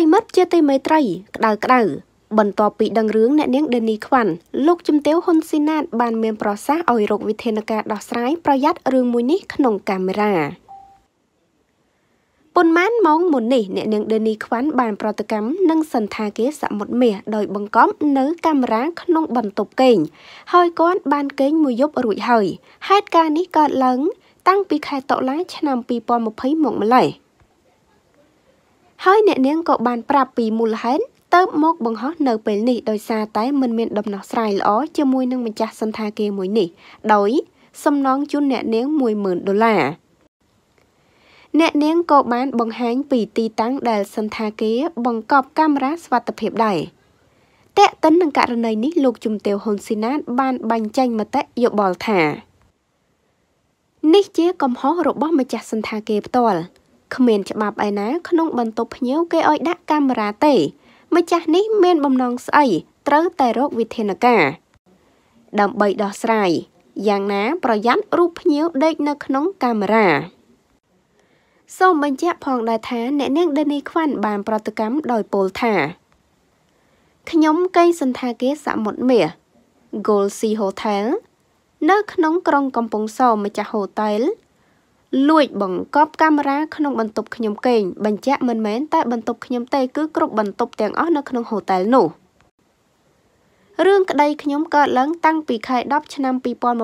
រិមិត្តជាទីមេត្រីក្តៅក្តៅបន្ទាប់ពីដឹងរឿងអ្នកនាង ដេនីខ្វាន់លោកជំទាវហ៊ុនស៊ីណាត បានមានប្រសាសន៍ឲ្យរកវិធានការដោះស្រាយប្រយ័ត្នរឿងមួយនេះក្នុងកាមេរ៉ាប៉ុន្មានម៉ោងមុននេះអ្នកនាង ដេនីខ្វាន់បាន ប្រតិកម្មនឹងសន្តាគារសមុទ្រមាសដោយបង្កប់នៅកាមេរ៉ាក្នុងបន្ទប់គេងហើយគាត់បានកេងមួយយប់រួចហើយហេតុការណ៍នេះកើតឡើង តាំងពីខែតុលាឆ្នាំ2020មក ម្ល៉េះ។ហើយអ្នកនាងក៏បានប្រាប់ពីមូលហេតុទៅមកបង្ហោះនៅ ពេលនេះដោយសារតែមិនមានដំណោះស្រាយល្អជាមួយនឹងម្ចាស់សន្តាគារមួយនេះដោយ សំណងជូនអ្នកនាង10000ដុល្លារអ្នកនាងក៏បានបង្ហាញពីទីតាំងដែលសន្តាគារបង្កប់កាមេរ៉ាស្វត្ថិភាពដែរតែកតិននឹងករណីនេះលោកជំទាវហ៊ុនស៊ីណាត បានបាញ់ចាញ់មតិយោបល់ថានេះជាកំហុសរបស់ម្ចាស់សន្តាគារផ្ទាល់គ្មានច្បាប់ឯណា ក្នុងបន្ទប់ភ្ញៀវគេឲ្យដាក់កាមេរ៉ាទេ ម្ចាស់នេះ មានបំណងស្អីត្រូវតែរកវិធានការដើម្បីដោះស្រាយយ៉ាងណា ប្រយ័ត្នរូបភ្ញៀវដេកនៅក្នុងកាមេរ៉ាសូមបញ្ជាក់ផងដែរថាអ្នកនាងដេនី ខ្វាន់បានប្រតិកម្មដោយពោលថាខ្ញុំកេងសន្តាគារសមុទ្រមាស Gold Sea Hotel នៅក្នុងក្រុងកំពង់សោម្ចាស់ហូតែលលួចបង្កប់កាមេរ៉ាក្នុងបន្ទប់ខ្ញុំគេងបញ្ជាក់មិនមែនតែបន្ទប់ខ្ញុំទេគឺគ្រប់បន្ទប់ទាំងអស់នៅក្នុងហូតែលនោះរឿងក្តីខ្ញុំកើតឡើងតាំងពីខែ10ឆ្នាំ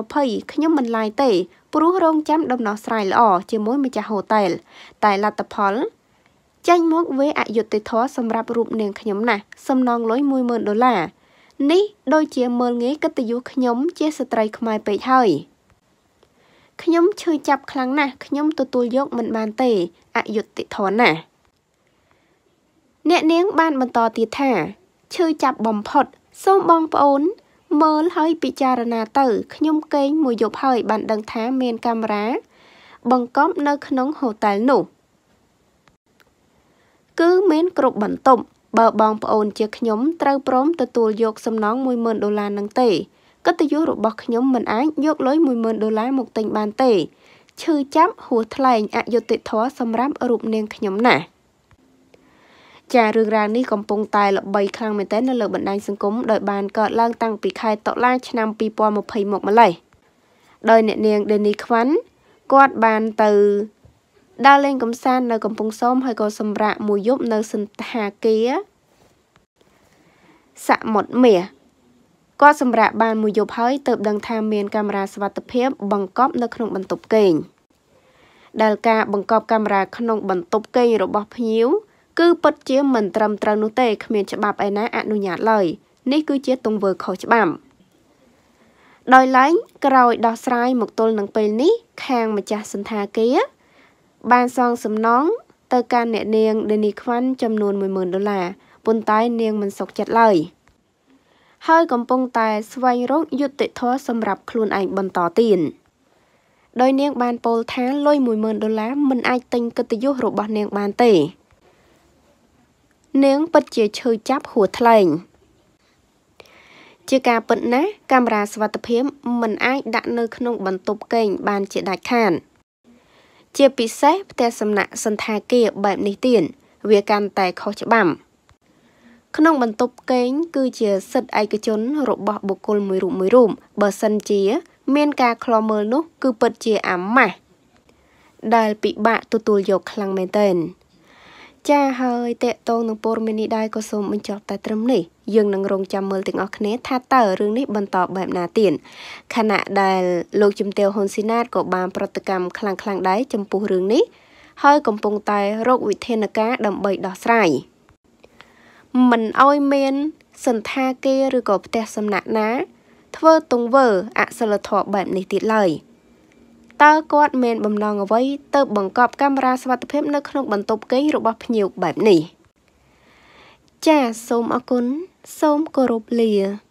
2020ខ្ញុំមិនឡាយទេ ព្រោះរងចាំដំណោះស្រាយល្អជាមួយម្ចាស់ហូតែល តែលទ្ធផលចេញមកវាអយុត្តិធម៌សម្រាប់រូបនាងខ្ញុំណាស់សំណងលុយ10000ដុល្លារនេះដូចជាមើលងាយកិត្តិយសខ្ញុំជាស្ត្រីខ្មែរពេកហើយ។ខ្ញុំឈឺចាប់ខ្លាំងណាស់ខ្ញុំទទួលយកមិនបានទេអយុត្តិធម៌ណាស់អ្នកនាងបានបន្តទៀតថាឈឺចាប់បំផុតសូមបងប្អូន មើលហើយពិចារណាទៅ ខ្ញុំកេងមួយយប់ហើយ បានដឹងថា មានកាមេរ៉ាបង្កប់នៅក្នុងហូតែលនោះ គឺមាន គ្រប់បន្ទប់បើបងប្អូនជាខ្ញុំ ត្រូវព្រមទទួលយក សំណង10000ដុល្លារនឹងទេកិត្តិយសរបស់ខ្ញុំមិនអាចយកលុយ10000ដុល្លារមកទិញបានទេឈឺចាប់ហួសថ្លែងអយុត្តិធម៌សម្រាប់រូបនាងខ្ញុំណាស់ចារឿងរ៉ាវនេះកំពុងតែល្បីខ្លាំងមែនទែននៅលើបណ្ដាញសង្គមដោយបានកើតឡើងតាំងពីខែតុលាឆ្នាំ2020មកម្ល៉េះដោយអ្នកនាង Denny Kwan គាត់បានទៅដើរលេងកំសាន្តនៅកំពង់សោមហើយក៏សម្រាកមួយយប់នៅសន្តាគារសមុទ្រមាសគាត់សម្រាកបានមួយយប់ហើយទើបដឹងថាមានកាមេរ៉ាសវត្ថិភាព បង្កប់នៅក្នុង បន្ទប់គេងដែលការបង្កប់កាមេរ៉ាក្នុងបន្ទប់គេងរបស់ភ្ញៀវគឺពិតជាមិនត្រឹមត្រូវនោះទេគ្មានច្បាប់ឯណាអនុញ្ញាតឡើយនេះគឺជាទង្វើខុសច្បាប់ដោយឡែកក្រោយដោះស្រាយមកទល់នឹងពេលនេះ ខាងម្ចាស់សន្តាគារបានសងសំណងទៅ កាន់អ្នកនាង Denny Kwan ចំនួន10000ដុល្លារប៉ុន្តែ នាងមិនសុខចិត្តឡើយ។ហើយកំពុងតែស្វែងរកយុត្តិធម៌សម្រាប់ខ្លួនឯងបន្តទៀតដោយ នាងបានពោលថាលុយ10000ដុល្លារមិនអាចទិញកិត្តិយសរបស់នាងបានទេនាងពិតជាឈឺចាប់ហួថ្លែងជាការពិតណាស់កាមេរ៉ាសវត្ថិភាពមិនអាច ដាក់នៅ ក្នុង បន្ទប់គេងបានជាដាច់ខាតជាពិសេសផ្ទះសំណាក់សន្តាគារបែបនេះទៀតវាកាន់តែខុសច្បាប់ក្នុងបន្ទប់កេង គឺជាសិទ្ធិឯកជន របស់បុគ្គលមួយរូបមួយរូបបើសិនជា មានការឃ្លាំមើលនោះ គឺពិតជាអាម៉ាស់ដែលពិបាកទទួលយកខ្លាំងមែនទែនចាហើយតេតងនឹងព័ត៌មាននេះដែរក៏សូមបញ្ចប់តែត្រឹមនេះយើងនឹងរងចាំមើលទាំងអស់គ្នាថាតើរឿងនេះបន្តបែបណាទៀតខណៈដែលលោកជំទាវហ៊ុនស៊ីណាតក៏បានប្រតិកម្មខ្លាំងៗដែរចំពោះរឿងនេះ ហើយកំពុងតែរកវិធានការដើម្បីដោះស្រាយ។មិនឲ្យមាន សន្តាគារឬក៏ផ្ទះសំណាក់ណាធ្វើទង្វើអសិលធម៌បែបនេះទៀតឡើយតើគាត់មាន បំណងអ្វីទៅបង្កប់កាមេរ៉ាសុវត្ថិភាពនៅក្នុងបន្ទប់គេងរបស់ភ្ញៀវបែបនេះចាសសូមអរគុណសូមគោរពលា